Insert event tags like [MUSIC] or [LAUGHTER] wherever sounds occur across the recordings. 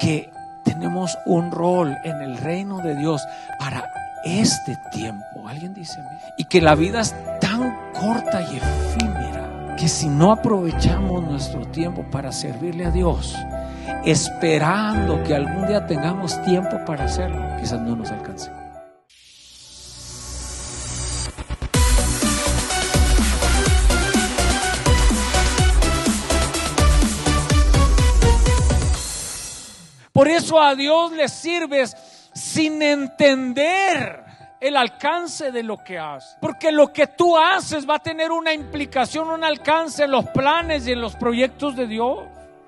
que tenemos un rol en el reino de Dios para este tiempo. Alguien dice, y que la vida es tan corta y efímera que si no aprovechamos nuestro tiempo para servirle a Dios, esperando que algún día tengamos tiempo para hacerlo, quizás no nos alcance. a Dios le sirves sin entender el alcance de lo que haces. Porque lo que tú haces va a tener una implicación, un alcance en los planes y en los proyectos de Dios.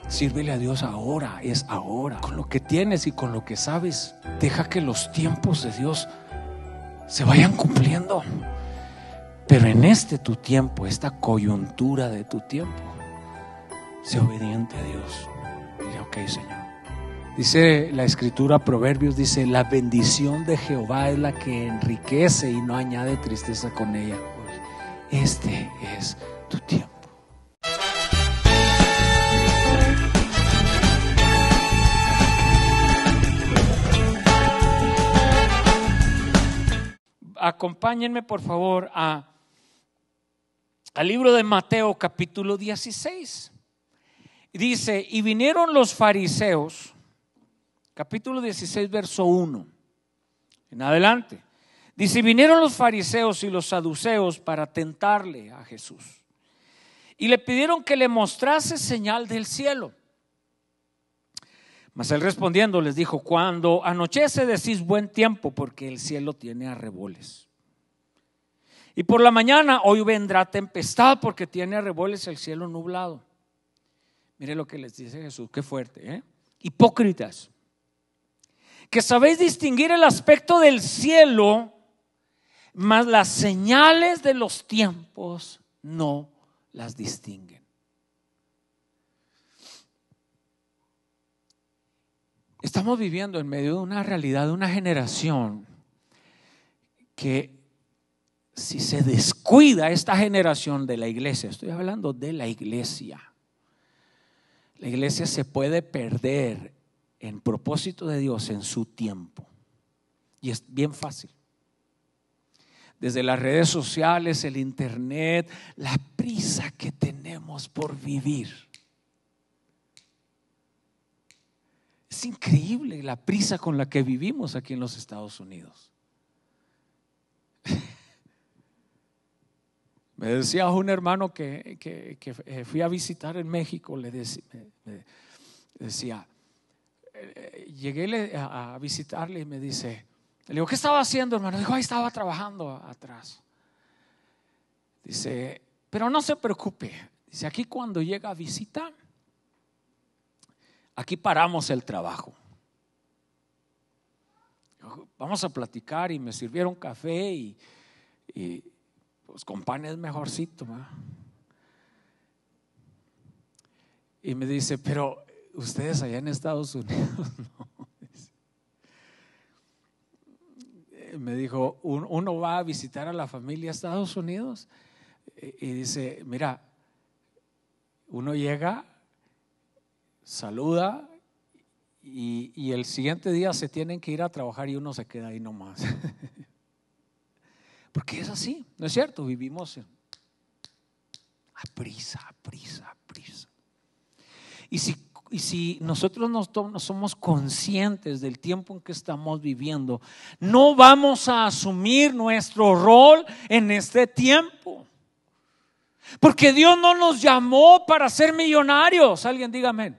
Sírvele a Dios ahora, es ahora. Con lo que tienes y con lo que sabes, deja que los tiempos de Dios se vayan cumpliendo. Pero en este tu tiempo, esta coyuntura de tu tiempo, sé obediente a Dios. Dile, ok, Señor. Dice la escritura Proverbios, dice, la bendición de Jehová es la que enriquece y no añade tristeza con ella. Pues, este es tu tiempo. Acompáñenme por favor a, al libro de Mateo capítulo 16. Dice, y vinieron los fariseos capítulo 16, verso 1. En adelante. Dice, vinieron los fariseos y los saduceos para tentarle a Jesús. Y le pidieron que le mostrase señal del cielo. Mas él respondiendo les dijo, cuando anochece decís buen tiempo, porque el cielo tiene arreboles. Y por la mañana hoy vendrá tempestad, porque tiene arreboles el cielo nublado. Mire lo que les dice Jesús, qué fuerte, ¿eh? Hipócritas que sabéis distinguir el aspecto del cielo, más las señales de los tiempos no las distinguen. Estamos viviendo en medio de una realidad, de una generación que si se descuida esta generación de la iglesia, estoy hablando de la iglesia, la iglesia se puede perder en propósito de Dios en su tiempo. Y es bien fácil. Desde las redes sociales, el internet, la prisa que tenemos por vivir. Es increíble la prisa con la que vivimos aquí en los Estados Unidos. [LAUGHS] Me decía un hermano que, fui a visitar en México, le decía, llegué a, visitarle y me dice, le digo, ¿qué estaba haciendo, hermano? Dijo, ahí estaba trabajando atrás. Dice, pero no se preocupe. Dice, aquí cuando llega a visita, aquí paramos el trabajo. Vamos a platicar y me sirvieron café y, pues con pan es mejorcito. Y me dice, pero ustedes allá en Estados Unidos, [LAUGHS] Me dijo, uno va a visitar a la familia a Estados Unidos e, y dice, mira, uno llega, saluda y, y, el siguiente día se tienen que ir a trabajar y uno se queda ahí nomás. [LAUGHS] Porque es así, ¿no es cierto? Vivimos a ah, prisa, a prisa, a prisa. Y si y si nosotros no, somos conscientes del tiempo en que estamos viviendo, no vamos a asumir nuestro rol en este tiempo. Porque Dios no nos llamó para ser millonarios. Alguien dígame.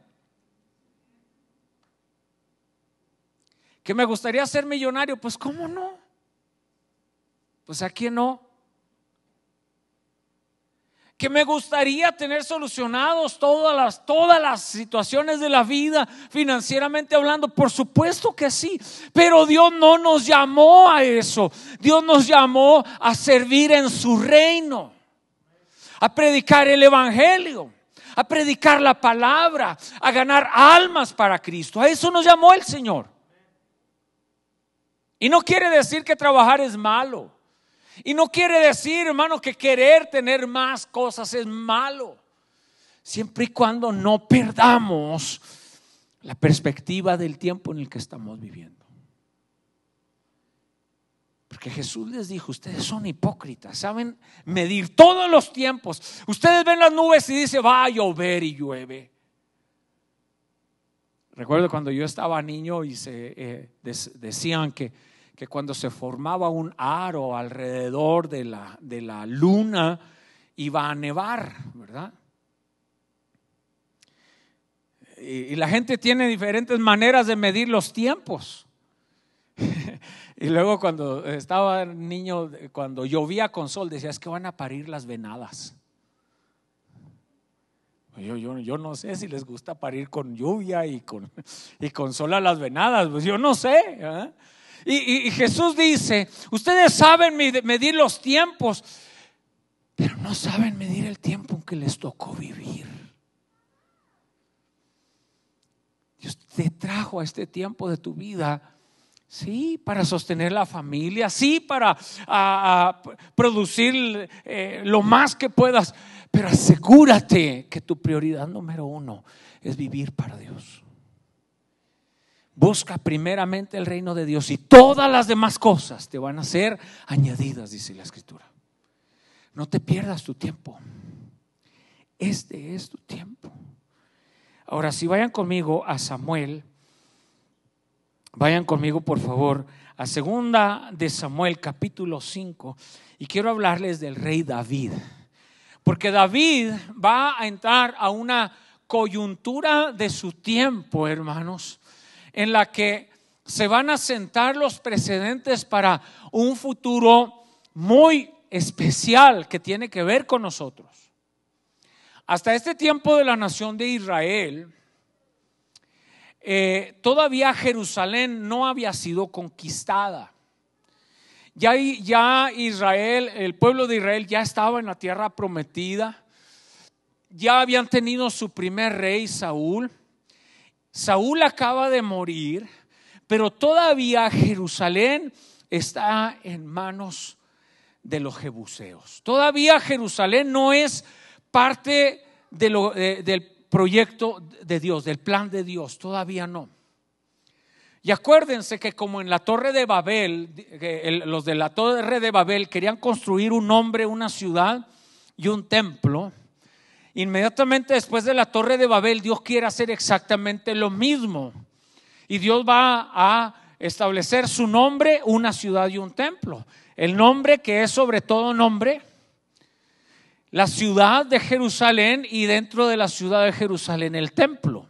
Que me gustaría ser millonario, pues ¿cómo no? Pues aquí no que me gustaría tener solucionados todas las, todas las situaciones de la vida financieramente hablando. Por supuesto que sí, pero Dios no nos llamó a eso. Dios nos llamó a servir en su reino, a predicar el Evangelio, a predicar la palabra, a ganar almas para Cristo. A eso nos llamó el Señor. Y no quiere decir que trabajar es malo. Y no quiere decir, hermano, que querer tener más cosas es malo. Siempre y cuando no perdamos la perspectiva del tiempo en el que estamos viviendo. Porque Jesús les dijo, ustedes son hipócritas, saben medir todos los tiempos. Ustedes ven las nubes y dicen, va a llover y llueve. Recuerdo cuando yo estaba niño y se eh, decían que que cuando se formaba un aro alrededor de la, de la luna iba a nevar, ¿verdad? Y, la gente tiene diferentes maneras de medir los tiempos. [LAUGHS] y luego cuando estaba niño, cuando llovía con sol, decía, es que van a parir las venadas. Yo, yo, yo, no sé si les gusta parir con lluvia y con, y con sol a las venadas, pues yo no sé. ¿eh? Y, Jesús dice, ustedes saben medir los tiempos, pero no saben medir el tiempo en que les tocó vivir. Dios te trajo a este tiempo de tu vida. Sí, para sostener la familia, sí, para producir eh, lo más que puedas, pero asegúrate que tu prioridad número uno es vivir para Dios. Busca primeramente el reino de Dios y todas las demás cosas te van a ser añadidas, dice la escritura. No te pierdas tu tiempo. Este es tu tiempo. Ahora, si vayan conmigo a Samuel, vayan conmigo por favor a segunda de Samuel capítulo 5 y quiero hablarles del rey David. Porque David va a entrar a una coyuntura de su tiempo, hermanos en la que se van a sentar los precedentes para un futuro muy especial que tiene que ver con nosotros. Hasta este tiempo de la nación de Israel, eh, todavía Jerusalén no había sido conquistada. ya Israel, el pueblo de Israel ya estaba en la tierra prometida, ya habían tenido su primer rey, Saúl Saúl acaba de morir, pero todavía Jerusalén está en manos de los jebuseos. Todavía Jerusalén no es parte del proyecto de Dios, del plan de Dios, todavía no. Y acuérdense que como en la torre de Babel, los de la torre de Babel querían construir un hombre, una ciudad y un templo, Inmediatamente después de la torre de Babel, Dios quiere hacer exactamente lo mismo. Y Dios va a establecer su nombre, una ciudad y un templo. El nombre que es sobre todo nombre, la ciudad de Jerusalén y dentro de la ciudad de Jerusalén el templo.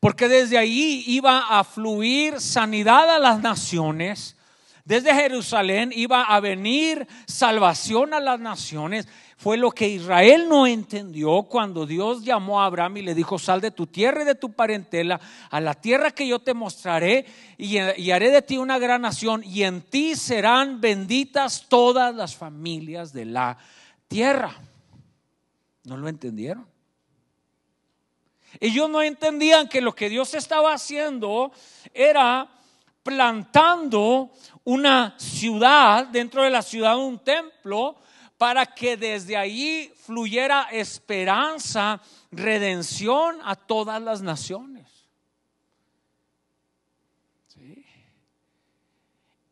Porque desde ahí iba a fluir sanidad a las naciones desde Jerusalén iba a venir salvación a las naciones. Fue lo que Israel no entendió cuando Dios llamó a Abraham y le dijo, sal de tu tierra y de tu parentela a la tierra que yo te mostraré y, haré de ti una gran nación y en ti serán benditas todas las familias de la tierra. ¿No lo entendieron? Ellos no entendían que lo que Dios estaba haciendo era plantando una ciudad dentro de la ciudad un templo para que desde ahí fluyera esperanza, redención a todas las naciones.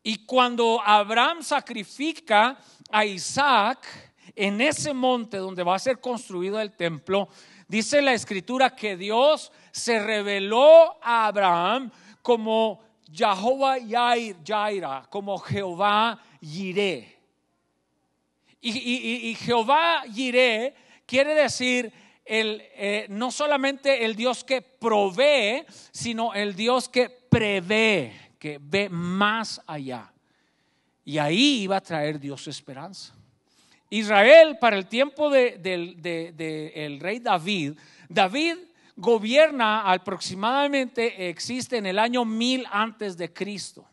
Y cuando Abraham sacrifica a Isaac en ese monte donde va a ser construido el templo, dice la escritura que Dios se reveló a Abraham como Jehová Yaira, como Jehová Yiré. Y, Jehová Yiré quiere decir el, eh, no solamente el Dios que provee, sino el Dios que prevé, que ve más allá. Y ahí iba a traer Dios esperanza. Israel, para el tiempo del rey David, David gobierna aproximadamente, existe en el año 1000 antes de Cristo.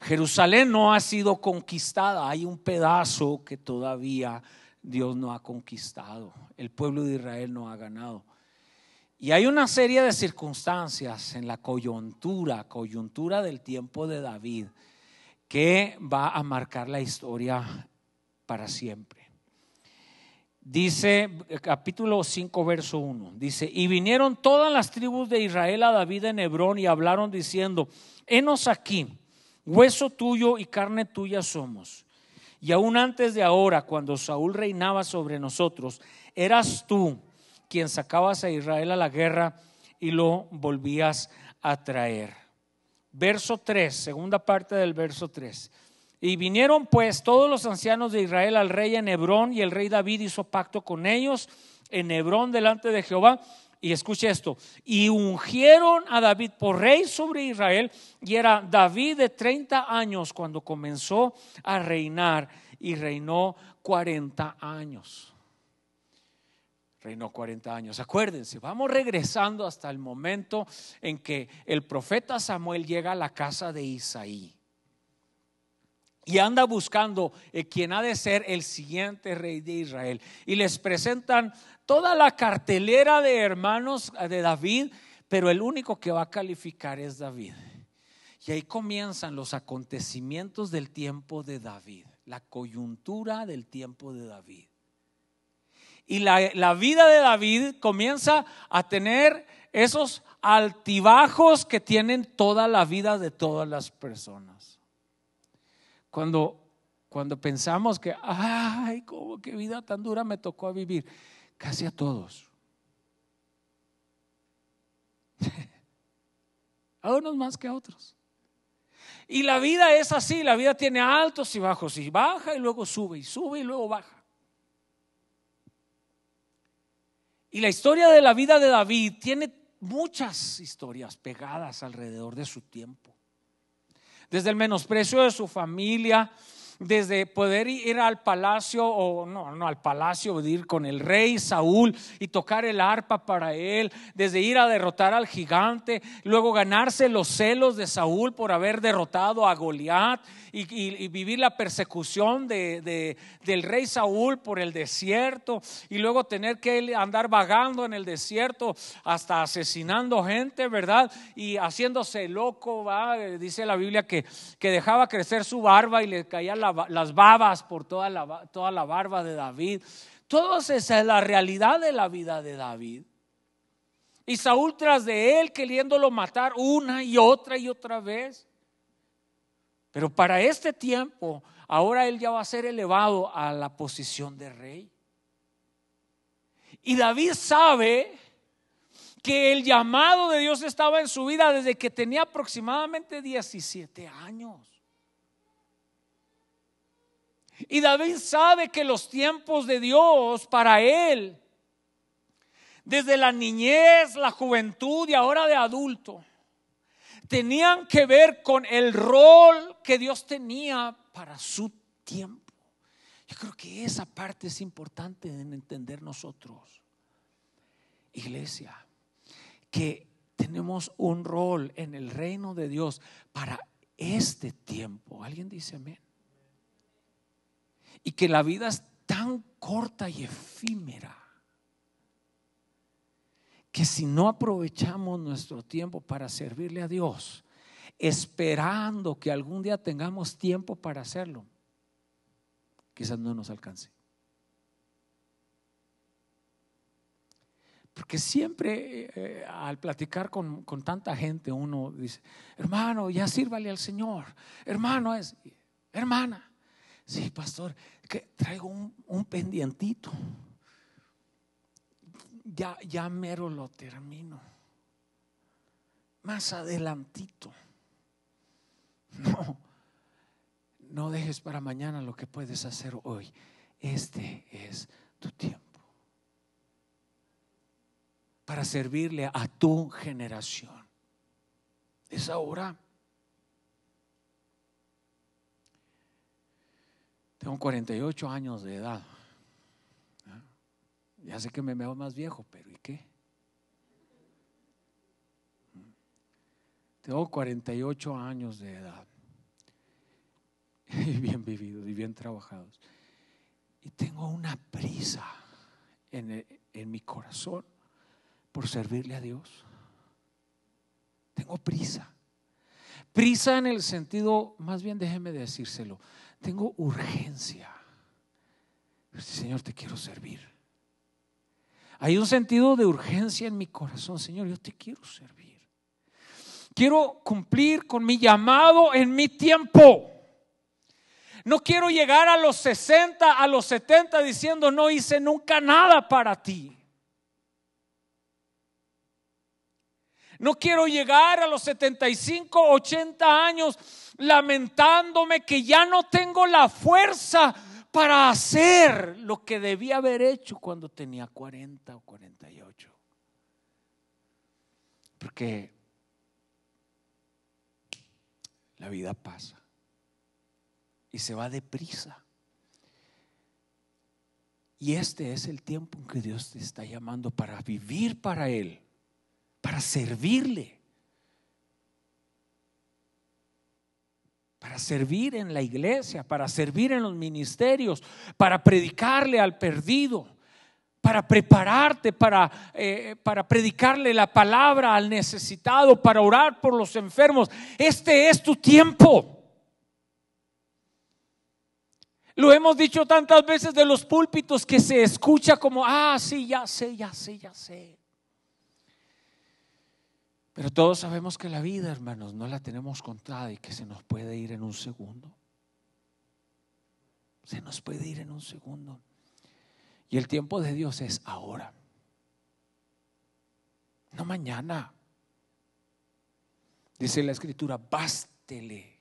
Jerusalén no ha sido conquistada, hay un pedazo que todavía Dios no ha conquistado, el pueblo de Israel no ha ganado. Y hay una serie de circunstancias en la coyuntura, coyuntura del tiempo de David, que va a marcar la historia para siempre dice eh, capítulo 5, verso 1, dice, y vinieron todas las tribus de Israel a David en Hebrón y hablaron diciendo, henos aquí, hueso tuyo y carne tuya somos. Y aún antes de ahora, cuando Saúl reinaba sobre nosotros, eras tú quien sacabas a Israel a la guerra y lo volvías a traer. Verso 3, segunda parte del verso 3. Y vinieron pues todos los ancianos de Israel al rey en Hebrón y el rey David hizo pacto con ellos en Hebrón delante de Jehová. Y escuche esto, y ungieron a David por rey sobre Israel y era David de 30 años cuando comenzó a reinar y reinó 40 años. Reinó 40 años. Acuérdense, vamos regresando hasta el momento en que el profeta Samuel llega a la casa de Isaí y anda buscando quién eh, quien ha de ser el siguiente rey de Israel. Y les presentan toda la cartelera de hermanos eh, de David, pero el único que va a calificar es David. Y ahí comienzan los acontecimientos del tiempo de David, la coyuntura del tiempo de David. Y la vida de David comienza a tener esos altibajos que tienen toda la vida de todas las personas. Cuando, cuando pensamos que, ay, cómo qué vida tan dura me tocó vivir, casi a todos. [LAUGHS] a unos más que a otros. Y la vida es así, la vida tiene altos y bajos, y baja y luego sube, y sube y luego baja. Y la historia de la vida de David tiene muchas historias pegadas alrededor de su tiempo desde el menosprecio de su familia, desde poder ir al palacio, o no, no al palacio, ir con el rey Saúl y tocar el arpa para él, desde ir a derrotar al gigante, luego ganarse los celos de Saúl por haber derrotado a Goliat y, vivir la persecución del rey Saúl por el desierto, y luego tener que andar vagando en el desierto hasta asesinando gente, ¿verdad? Y haciéndose loco, va, dice la Biblia que, que dejaba crecer su barba y le caía la las babas por toda la, toda la barba de David. Toda esa es la realidad de la vida de David. Y Saúl tras de él queriéndolo matar una y otra y otra vez. Pero para este tiempo, ahora él ya va a ser elevado a la posición de rey. Y David sabe que el llamado de Dios estaba en su vida desde que tenía aproximadamente 17 años. Y David sabe que los tiempos de Dios para él, desde la niñez, la juventud y ahora de adulto, tenían que ver con el rol que Dios tenía para su tiempo. Yo creo que esa parte es importante en entender nosotros, iglesia, que tenemos un rol en el reino de Dios para este tiempo. ¿Alguien dice amén? y que la vida es tan corta y efímera que si no aprovechamos nuestro tiempo para servirle a Dios, esperando que algún día tengamos tiempo para hacerlo, quizás no nos alcance. Porque siempre eh, al platicar con, con, tanta gente uno dice, hermano, ya sírvale al Señor, hermano es, hermana, sí, pastor, que traigo un, pendientito. Ya, ya mero lo termino. Más adelantito. [LAUGHS] No, no dejes para mañana lo que puedes hacer hoy. Este es tu tiempo. Para servirle a tu generación. Es ahora. Tengo 48 años de edad. Ah, ya sé que me veo más viejo, pero ¿y qué? Tengo 48 años de edad. [LAUGHS] Y bien vividos y bien trabajados. Y tengo una prisa en, en mi corazón por servirle a Dios. Tengo prisa. Prisa en el sentido, más bien déjeme decírselo, tengo urgencia. Señor, te quiero servir. Hay un sentido de urgencia en mi corazón, Señor, yo te quiero servir. Quiero cumplir con mi llamado en mi tiempo. No quiero llegar a los 60, a los 70 diciendo, no hice nunca nada para ti. No quiero llegar a los 75, 80 años lamentándome que ya no tengo la fuerza para hacer lo que debía haber hecho cuando tenía 40 o 48. Porque la vida pasa y se va deprisa. Y este es el tiempo en que Dios te está llamando para vivir para Él para servirle, para servir en la iglesia, para servir en los ministerios, para predicarle al perdido, para prepararte, para, eh, para predicarle la palabra al necesitado, para orar por los enfermos. Este es tu tiempo. Lo hemos dicho tantas veces de los púlpitos que se escucha como, ah, sí, ya sé, ya sé, ya sé. Pero todos sabemos que la vida, hermanos, no la tenemos contada y que se nos puede ir en un segundo. Se nos puede ir en un segundo. Y el tiempo de Dios es ahora. No mañana. Dice la escritura, bástele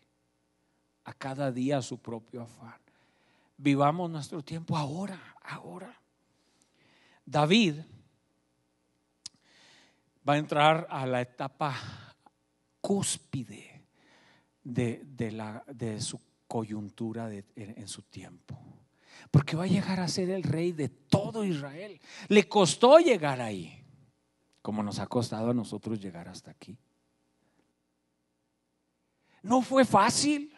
a cada día su propio afán. Vivamos nuestro tiempo ahora, ahora. David va a entrar a la etapa cúspide de, la, de su coyuntura en, su tiempo. Porque va a llegar a ser el rey de todo Israel. Le costó llegar ahí, como nos ha costado a nosotros llegar hasta aquí. No fue fácil.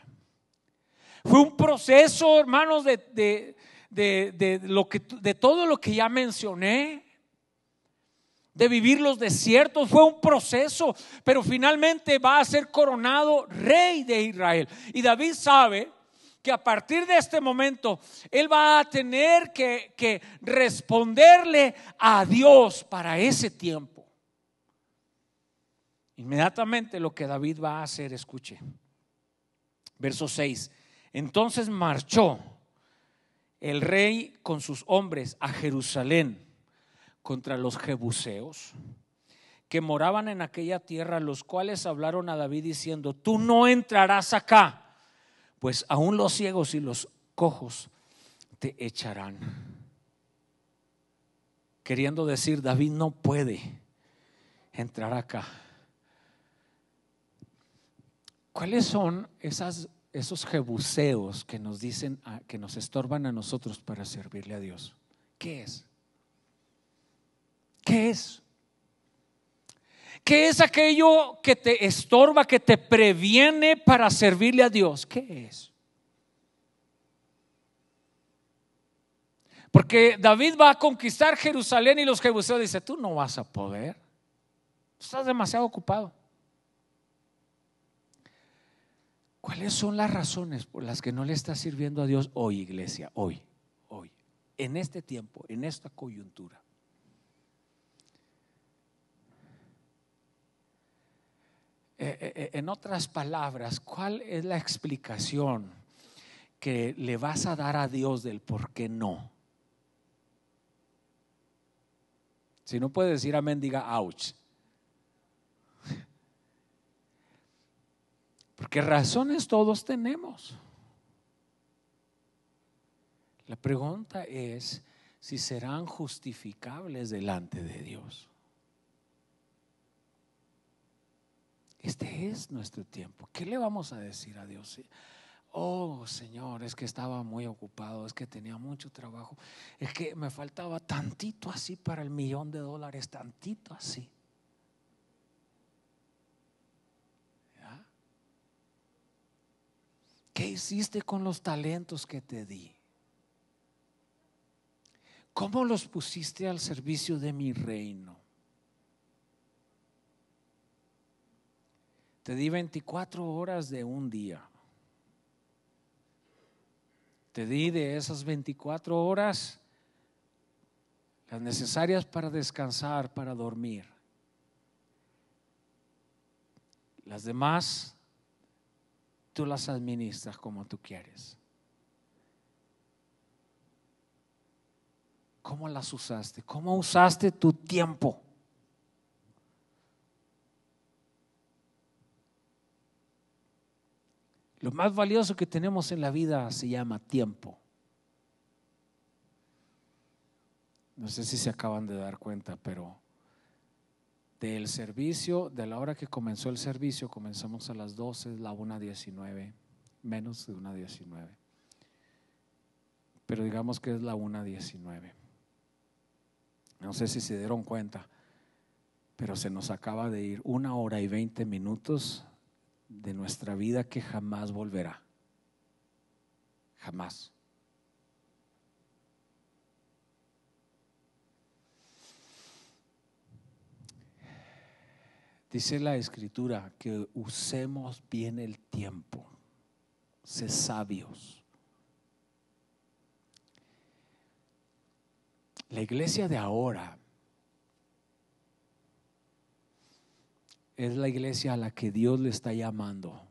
Fue un proceso, hermanos, lo que, de todo lo que ya mencioné de vivir los desiertos, fue un proceso, pero finalmente va a ser coronado rey de Israel. Y David sabe que a partir de este momento él va a tener que, que responderle a Dios para ese tiempo. Inmediatamente lo que David va a hacer, escuche, verso 6, entonces marchó el rey con sus hombres a Jerusalén contra los jebuseos que moraban en aquella tierra, los cuales hablaron a David diciendo, tú no entrarás acá, pues aún los ciegos y los cojos te echarán. Queriendo decir, David no puede entrar acá. ¿Cuáles son esos jebuseos que nos dicen, ah, que nos estorban a nosotros para servirle a Dios? ¿Qué es? ¿Qué es? ¿Qué es aquello que te estorba, que te previene para servirle a Dios? ¿Qué es? Porque David va a conquistar Jerusalén y los jebuseos dicen, tú no vas a poder. Estás demasiado ocupado. ¿Cuáles son las razones por las que no le estás sirviendo a Dios hoy, iglesia? Hoy, hoy, en este tiempo, en esta coyuntura. Eh, eh, eh, en otras palabras, ¿cuál es la explicación que le vas a dar a Dios del por qué no? Si no puedes decir amén, diga ouch. [LAUGHS] Porque razones todos tenemos. La pregunta es si serán justificables delante de Dios. Este es nuestro tiempo. ¿Qué le vamos a decir a Dios? Oh Señor, es que estaba muy ocupado, es que tenía mucho trabajo, es que me faltaba tantito así para el millón de dólares, tantito así. ¿Qué hiciste con los talentos que te di? ¿Cómo los pusiste al servicio de mi reino? Te di 24 horas de un día. Te di de esas 24 horas las necesarias para descansar, para dormir. Las demás, tú las administras como tú quieres. ¿Cómo las usaste? ¿Cómo usaste tu tiempo? Lo más valioso que tenemos en la vida se llama tiempo. No sé si se acaban de dar cuenta, pero del servicio, de la hora que comenzó el servicio, comenzamos a las 12, la 1.19, menos de 1.19. Pero digamos que es la 1.19. No sé si se dieron cuenta, pero se nos acaba de ir una hora y veinte minutos de nuestra vida que jamás volverá. Jamás. Dice la escritura que usemos bien el tiempo, se sabios. La iglesia de ahora es la iglesia a la que Dios le está llamando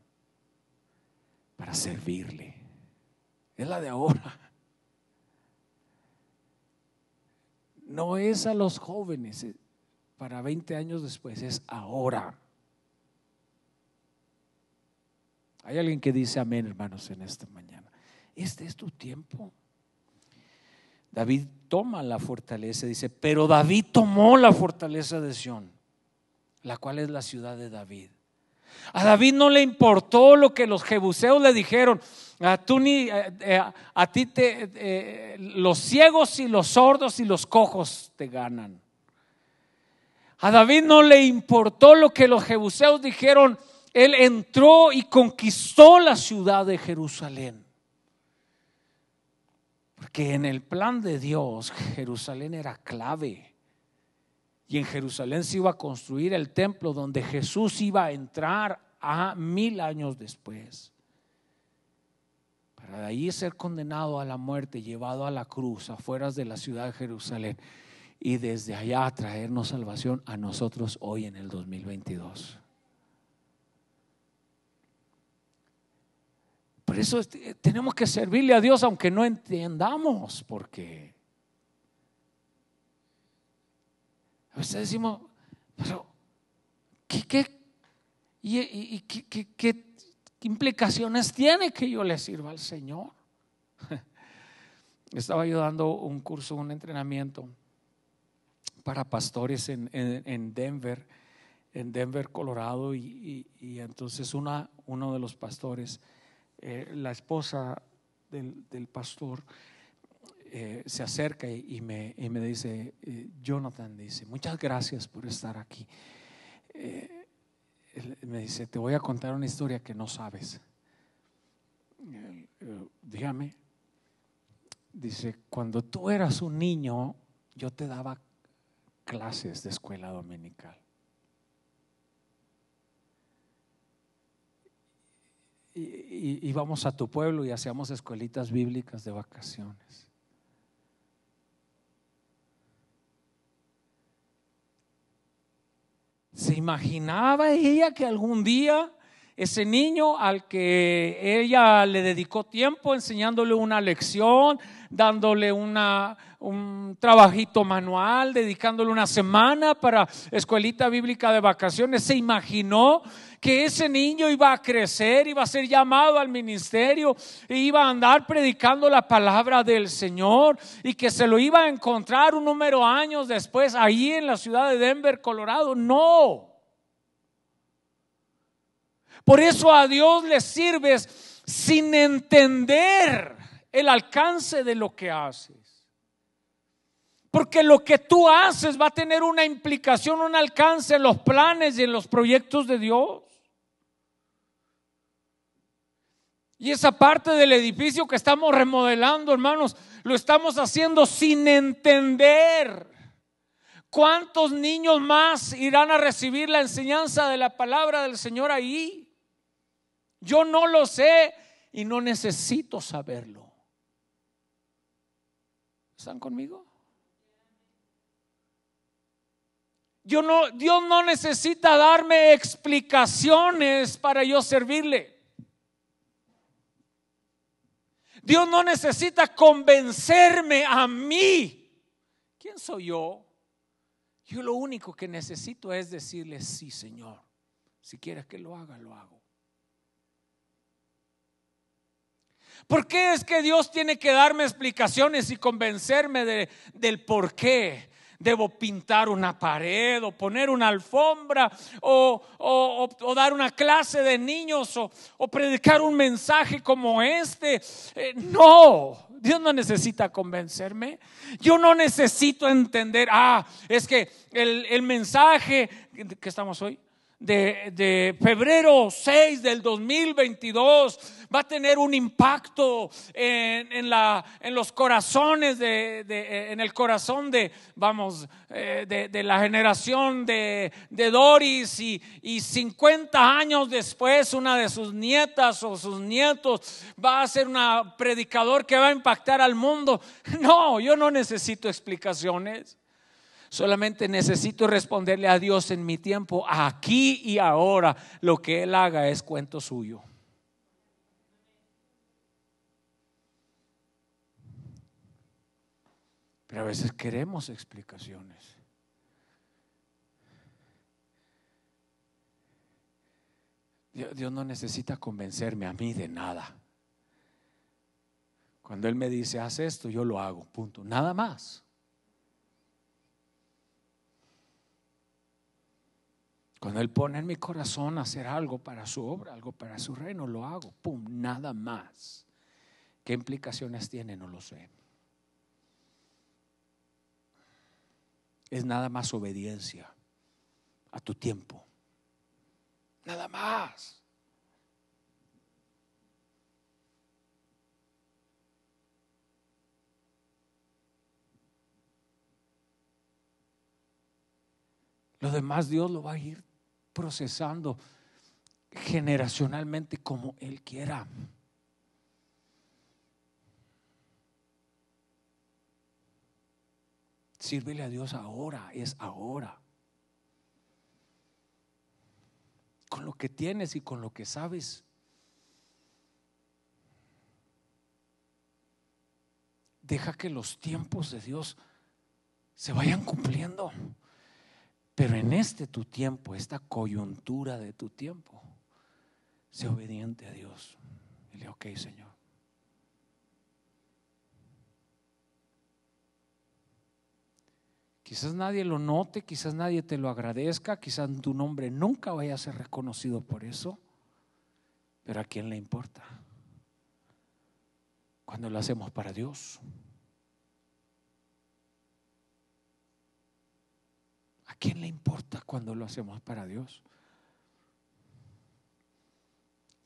para servirle. Es la de ahora. No es a los jóvenes eh, para 20 años después, es ahora. Hay alguien que dice amén, hermanos, en esta mañana. Este es tu tiempo. David toma la fortaleza, dice, pero David tomó la fortaleza de Sión la cual es la ciudad de David. A David no le importó lo que los jebuseos le dijeron. A, tú ni, eh, eh, a, ti te, eh, los ciegos y los sordos y los cojos te ganan. A David no le importó lo que los jebuseos dijeron. Él entró y conquistó la ciudad de Jerusalén. Porque en el plan de Dios Jerusalén era clave. Y en Jerusalén se iba a construir el templo donde Jesús iba a entrar a mil años después. Para de ahí ser condenado a la muerte, llevado a la cruz, afuera de la ciudad de Jerusalén. Y desde allá traernos salvación a nosotros hoy en el 2022. Por eso este, tenemos que servirle a Dios aunque no entendamos por qué. A veces decimos, pero, ¿qué, qué, implicaciones tiene que yo le sirva al Señor? [LAUGHS] Estaba ayudando un curso, un entrenamiento para pastores en, en, Denver, en Denver, Colorado, y, y entonces una, uno de los pastores, eh, la esposa del, del pastor, eh, se acerca y, me, dice, eh, Jonathan dice, muchas gracias por estar aquí. Eh, me dice, te voy a contar una historia que no sabes. dígame. Dice, cuando tú eras un niño, yo te daba clases de escuela dominical. Y, íbamos a tu pueblo y hacíamos escuelitas bíblicas de vacaciones. ¿Se imaginaba ella que algún día ese niño al que ella le dedicó tiempo enseñándole una lección, dándole un trabajito manual, dedicándole una semana para escuelita bíblica de vacaciones. Se imaginó que ese niño iba a crecer, iba a ser llamado al ministerio, e iba a andar predicando la palabra del Señor y que se lo iba a encontrar un número de años después ahí en la ciudad de Denver, Colorado. No. Por eso a Dios le sirves sin entender el alcance de lo que haces. Porque lo que tú haces va a tener una implicación, un alcance en los planes y en los proyectos de Dios. Y esa parte del edificio que estamos remodelando, hermanos, lo estamos haciendo sin entender cuántos niños más irán a recibir la enseñanza de la palabra del Señor ahí. Yo no lo sé y no necesito saberlo. ¿Están conmigo? Yo no, Dios no necesita darme explicaciones para yo servirle. Dios no necesita convencerme a mí. ¿Quién soy yo? Yo lo único que necesito es decirle, sí, Señor, si quieres que lo haga, lo hago. ¿Por qué es que Dios tiene que darme explicaciones y convencerme del por qué? Debo pintar una pared o poner una alfombra o, dar una clase de niños o, predicar un mensaje como este. Eh, no, Dios no necesita convencerme. Yo no necesito entender, ah, es que el, mensaje que estamos hoy, de, de, febrero 6 del 2022 va a tener un impacto en, los corazones, de, eh, en el corazón de, vamos, eh, de, la generación de, Doris y, y 50 años después una de sus nietas o sus nietos va a ser una predicador que va a impactar al mundo. [LAUGHS] No, yo no necesito explicaciones. Solamente necesito responderle a Dios en mi tiempo, aquí y ahora. Lo que Él haga es cuento suyo. a veces queremos explicaciones. Dios, no necesita convencerme a mí de nada. Cuando Él me dice, haz esto, yo lo hago, punto. Nada más. Cuando Él pone en mi corazón hacer algo para su obra, algo para su reino, lo hago, pum, nada más. ¿Qué implicaciones tiene? No lo sé. es nada más obediencia a tu tiempo. Nada más. Lo demás Dios lo va a ir procesando generacionalmente como Él quiera. Sírvele a Dios ahora, es ahora. Con lo que tienes y con lo que sabes. Deja que los tiempos de Dios se vayan cumpliendo. Pero en este tu tiempo, esta coyuntura de tu tiempo, sé obediente a Dios. Dile, ok, Señor. Quizás nadie lo note, quizás nadie te lo agradezca, quizás tu nombre nunca vaya a ser reconocido por eso, pero ¿a quién le importa? Cuando lo hacemos para Dios. ¿A quién le importa cuando lo hacemos para Dios?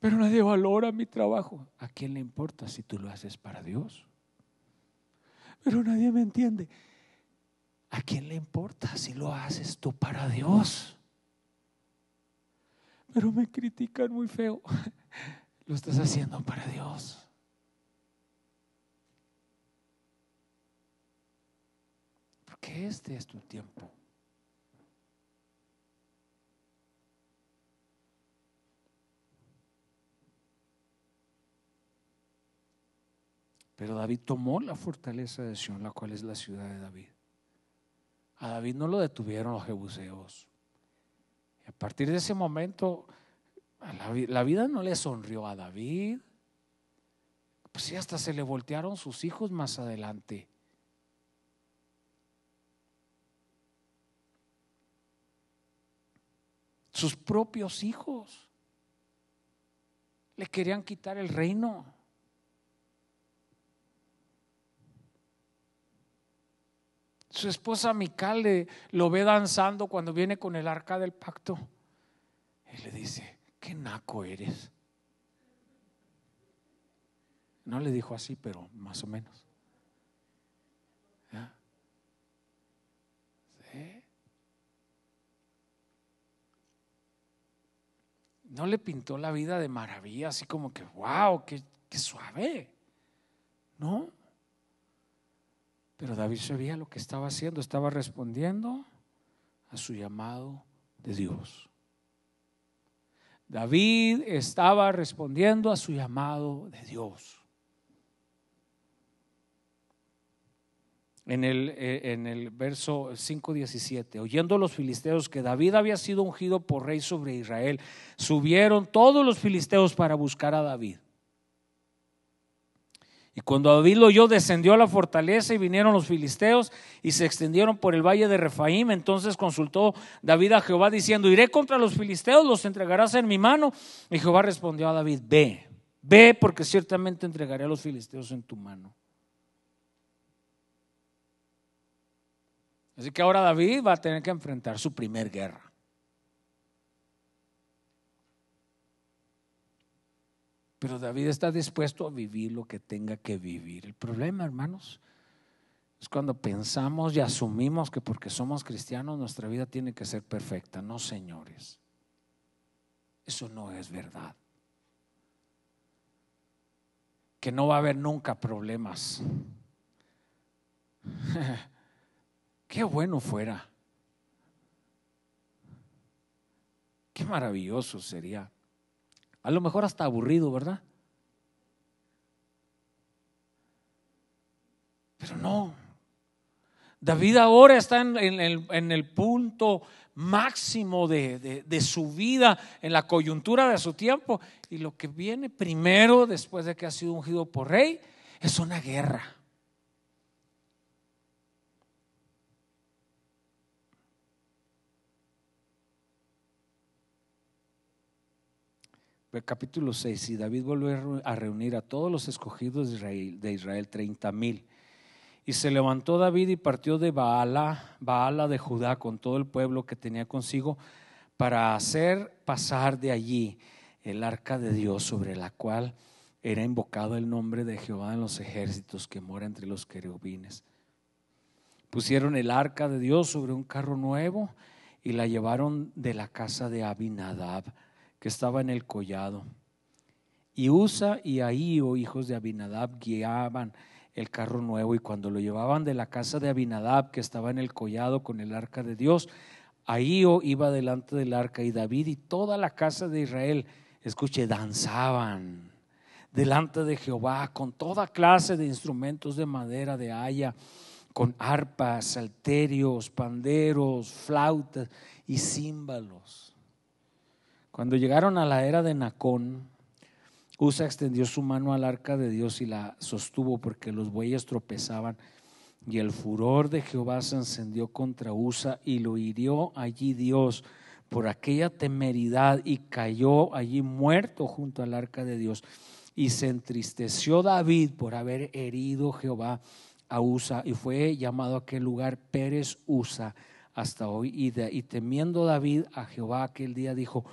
Pero nadie valora mi trabajo. ¿A quién le importa si tú lo haces para Dios? Pero nadie me entiende. ¿A quién le importa si lo haces tú para Dios? Pero me critican muy feo. [LAUGHS] Lo estás haciendo para Dios. Porque este es tu tiempo. Pero David tomó la fortaleza de Sion, la cual es la ciudad de David. A David no lo detuvieron los jebuseos. Y a partir de ese momento, la, vida no le sonrió a David. Pues sí, hasta se le voltearon sus hijos más adelante. Sus propios hijos le querían quitar el reino. Su esposa Mical lo ve danzando cuando viene con el arca del pacto. Y le dice, qué naco eres. No le dijo así, pero más o menos. No le pintó la vida de maravilla, así como que, wow, qué, qué suave. ¿No? Pero David sabía lo que estaba haciendo, estaba respondiendo a su llamado de Dios. David estaba respondiendo a su llamado de Dios. En el, eh, en el verso 5:17, oyendo los filisteos que David había sido ungido por rey sobre Israel, subieron todos los filisteos para buscar a David. Y cuando David lo oyó, descendió a la fortaleza y vinieron los filisteos y se extendieron por el valle de Refaim. Entonces consultó David a Jehová diciendo, iré contra los filisteos, los entregarás en mi mano. Y Jehová respondió a David, ve, ve porque ciertamente entregaré a los filisteos en tu mano. Así que ahora David va a tener que enfrentar su primer guerra. Pero David está dispuesto a vivir lo que tenga que vivir. El problema, hermanos, es cuando pensamos y asumimos que porque somos cristianos nuestra vida tiene que ser perfecta. No, señores. Eso no es verdad. Que no va a haber nunca problemas. [LAUGHS] Qué bueno fuera. Qué maravilloso sería a lo mejor hasta aburrido, ¿verdad? Pero no. David ahora está en, el, punto máximo de su vida, en la coyuntura de su tiempo. Y lo que viene primero, después de que ha sido ungido por rey, es una guerra. capítulo 6, y David volvió a reunir a todos los escogidos de Israel, de Israel 30 mil. Y se levantó David y partió de Baala, Baala de Judá, con todo el pueblo que tenía consigo, para hacer pasar de allí el arca de Dios sobre la cual era invocado el nombre de Jehová en los ejércitos que mora entre los querubines. Pusieron el arca de Dios sobre un carro nuevo y la llevaron de la casa de Abinadab que estaba en el collado. Y Usa y Ahío, hijos de Abinadab, guiaban el carro nuevo y cuando lo llevaban de la casa de Abinadab, que estaba en el collado con el arca de Dios, Ahío iba delante del arca y David y toda la casa de Israel, escuche, danzaban delante de Jehová con toda clase de instrumentos de madera, de haya, con arpas, salterios, panderos, flautas y címbalos. Cuando llegaron a la era de Nacón, Usa extendió su mano al arca de Dios y la sostuvo porque los bueyes tropezaban. Y el furor de Jehová se encendió contra Usa y lo hirió allí Dios por aquella temeridad y cayó allí muerto junto al arca de Dios. Y se entristeció David por haber herido Jehová a Usa y fue llamado aquel lugar Pérez Usa hasta hoy. y temiendo David a Jehová aquel día dijo,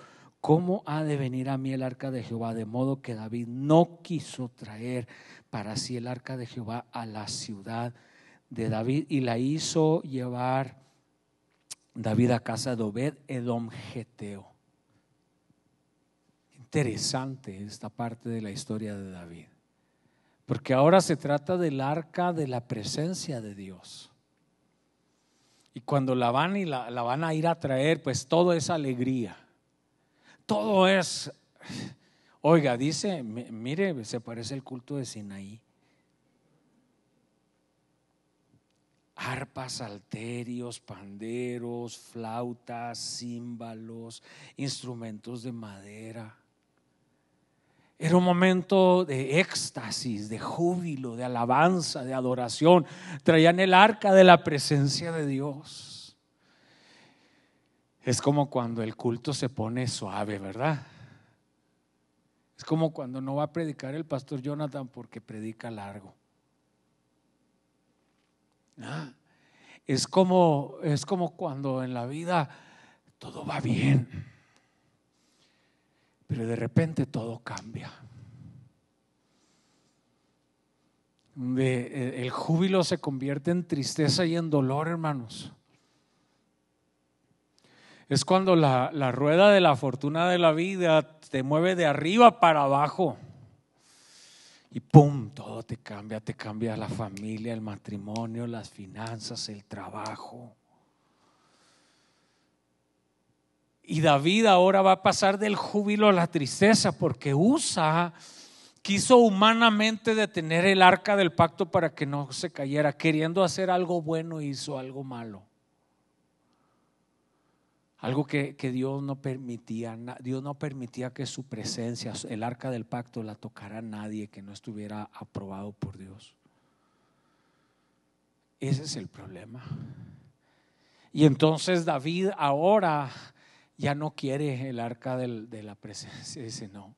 ¿Cómo ha de venir a mí el arca de Jehová? De modo que David no quiso traer para sí el arca de Jehová a la ciudad de David y la hizo llevar David a casa de Obed Edom Geteo. Interesante esta parte de la historia de David, porque ahora se trata del arca de la presencia de Dios. Y cuando la van y la, van a ir a traer, pues todo es alegría todo es, oiga, dice, mire, se parece el culto de Sinaí. arpas, alterios, panderos, flautas, címbalos, instrumentos de madera. Era un momento de éxtasis, de júbilo, de alabanza, de adoración. Traían el arca de la presencia de Dios. Es como cuando el culto se pone suave, ¿verdad? Es como cuando no va a predicar el pastor Jonathan porque predica largo. Ah, es, como, es como cuando en la vida todo va bien, pero de repente todo cambia. el júbilo se convierte en tristeza y en dolor, hermanos es cuando la, rueda de la fortuna de la vida te mueve de arriba para abajo. Y pum, todo te cambia, te cambia la familia, el matrimonio, las finanzas, el trabajo. Y David ahora va a pasar del júbilo a la tristeza porque usa, quiso humanamente detener el arca del pacto para que no se cayera. Queriendo hacer algo bueno hizo algo malo. Algo que, Dios no permitía, Dios no permitía que su presencia, el arca del pacto, la tocara a nadie que no estuviera aprobado por Dios. Ese es el problema. Y entonces David ahora ya no quiere el arca de la presencia. Dice, no,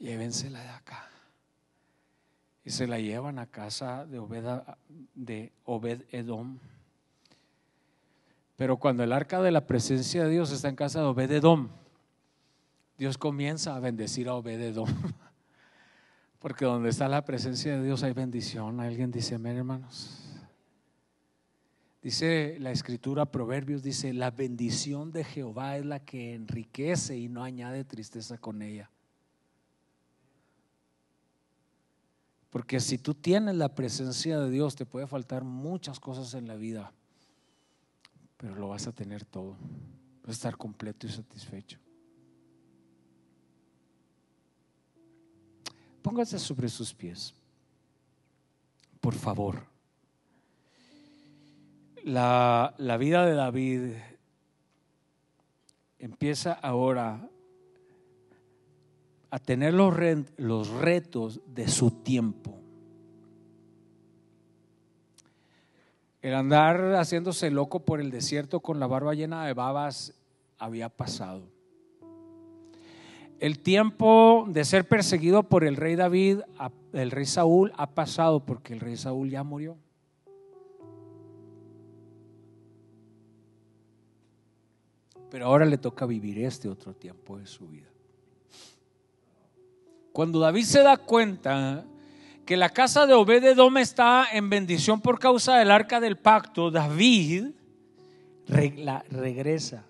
llévensela de acá. Y se la llevan a casa de Obed, de Obed Edom. Pero cuando el arca de la presencia de Dios está en casa de Obededom, Dios comienza a bendecir a Obededom. [LAUGHS] Porque donde está la presencia de Dios hay bendición. Alguien dice, amén, hermanos. Dice la escritura, Proverbios, dice, la bendición de Jehová es la que enriquece y no añade tristeza con ella. Porque si tú tienes la presencia de Dios, te puede faltar muchas cosas en la vida pero lo vas a tener todo. Vas a estar completo y satisfecho. Póngase sobre sus pies, por favor. La, vida de David empieza ahora a tener los, los retos de su tiempo. El andar haciéndose loco por el desierto con la barba llena de babas había pasado. El tiempo de ser perseguido por el rey David, el rey Saúl, ha pasado porque el rey Saúl ya murió. Pero ahora le toca vivir este otro tiempo de su vida. Cuando David se da cuenta que la casa de Obededom está en bendición por causa del arca del pacto, David regresa.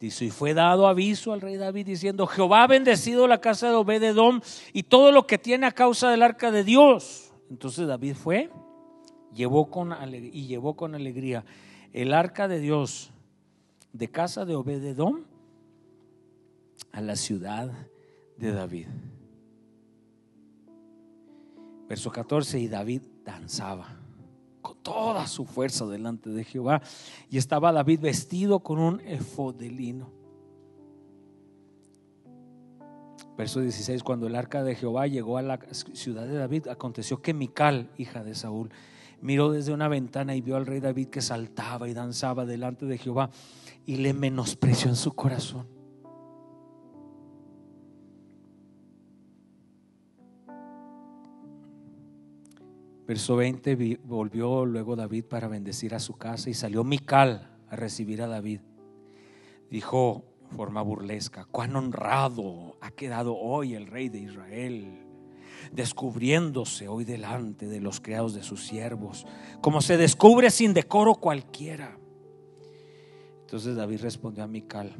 Dice, y fue dado aviso al rey David diciendo, Jehová ha bendecido la casa de Obededom y todo lo que tiene a causa del arca de Dios. Entonces David fue llevó con y llevó con alegría el arca de Dios de casa de Obededom a la ciudad de David. Verso 14, y David danzaba con toda su fuerza delante de Jehová. Y estaba David vestido con un efodelino de lino. Verso 16, cuando el arca de Jehová llegó a la ciudad de David, aconteció que Mical, hija de Saúl, miró desde una ventana y vio al rey David que saltaba y danzaba delante de Jehová y le menospreció en su corazón. Verso 20, volvió luego David para bendecir a su casa y salió Mical a recibir a David. Dijo forma burlesca, cuán honrado ha quedado hoy el rey de Israel, descubriéndose hoy delante de los criados de sus siervos, como se descubre sin decoro cualquiera. Entonces David respondió a Mical,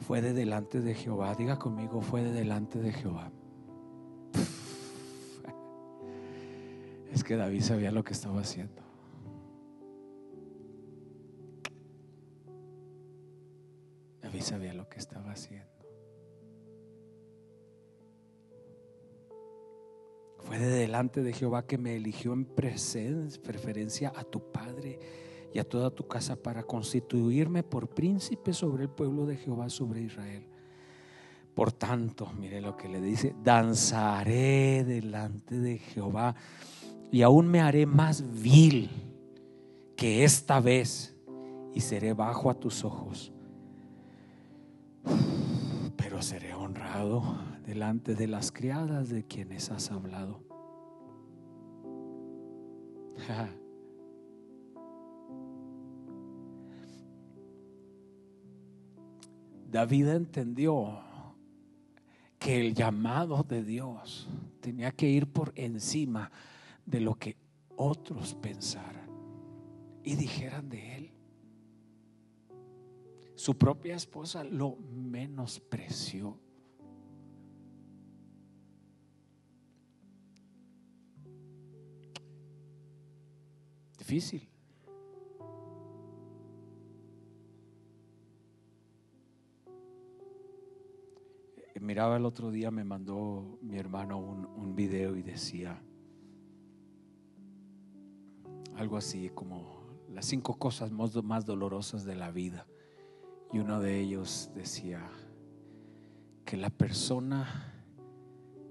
fue de delante de Jehová, diga conmigo, fue de delante de Jehová Es que David sabía lo que estaba haciendo. David sabía lo que estaba haciendo. Fue de delante de Jehová que me eligió en preferencia a tu padre y a toda tu casa para constituirme por príncipe sobre el pueblo de Jehová, sobre Israel. Por tanto, mire lo que le dice, danzaré delante de Jehová y aún me haré más vil que esta vez y seré bajo a tus ojos. Pero seré honrado delante de las criadas de quienes has hablado. [LAUGHS] David entendió que el llamado de Dios tenía que ir por encima de lo que otros pensaran y dijeran de él. Su propia esposa lo menospreció. Difícil. Miraba el otro día, me mandó mi hermano un, un video y decía, algo así como las cinco cosas más dolorosas de la vida. Y uno de ellos decía que la persona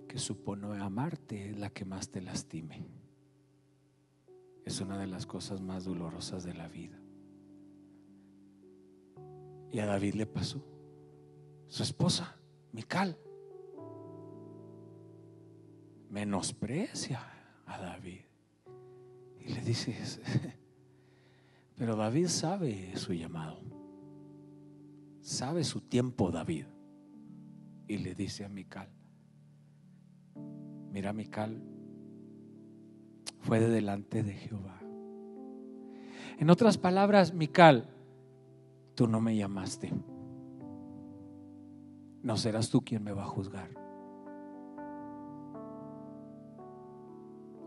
que supone amarte es la que más te lastime. Es una de las cosas más dolorosas de la vida. Y a David le pasó. Su esposa, Mical, menosprecia a David le dices, [LAUGHS] pero David sabe su llamado, sabe su tiempo David. Y le dice a Mical, mira Mical, fue de delante de Jehová. En otras palabras, Mical, tú no me llamaste. No serás tú quien me va a juzgar.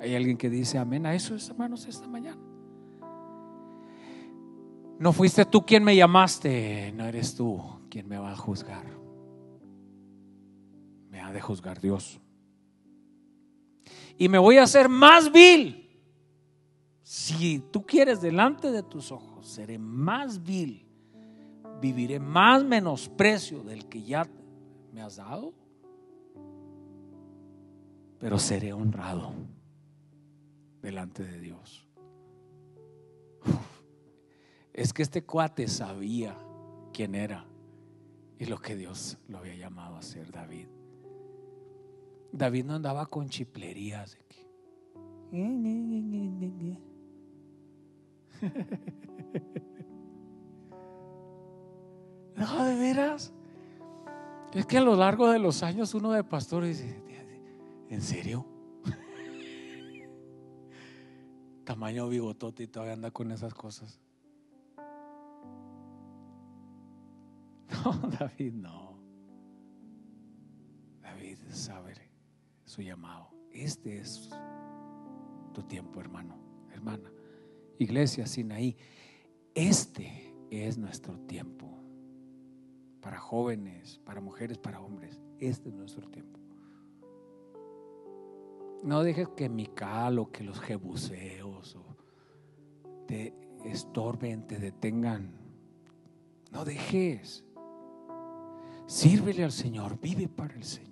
¿Hay alguien que dice amén a eso, hermanos, esta mañana? No fuiste tú quien me llamaste, no eres tú quien me va a juzgar. Me ha de juzgar Dios. Y me voy a hacer más vil. Si tú quieres delante de tus ojos, seré más vil. Viviré más menosprecio del que ya me has dado. Pero seré honrado delante de Dios. es que este cuate sabía quién era y lo que Dios lo había llamado a ser David. David no andaba con chiplerías. [LAUGHS] No, de veras. Es que a lo largo de los años uno de pastores dice, ¿en serio? tamaño bigotote y todavía anda con esas cosas. [LAUGHS] No, David, no. David sabe su llamado. Este es tu tiempo, hermano, hermana. Iglesia Sinaí, este es nuestro tiempo. Para jóvenes, para mujeres, para hombres. Este es nuestro tiempo. No dejes que Mical o que los jebuseos te estorben, te detengan. No dejes. Sírvele al Señor, vive para el Señor.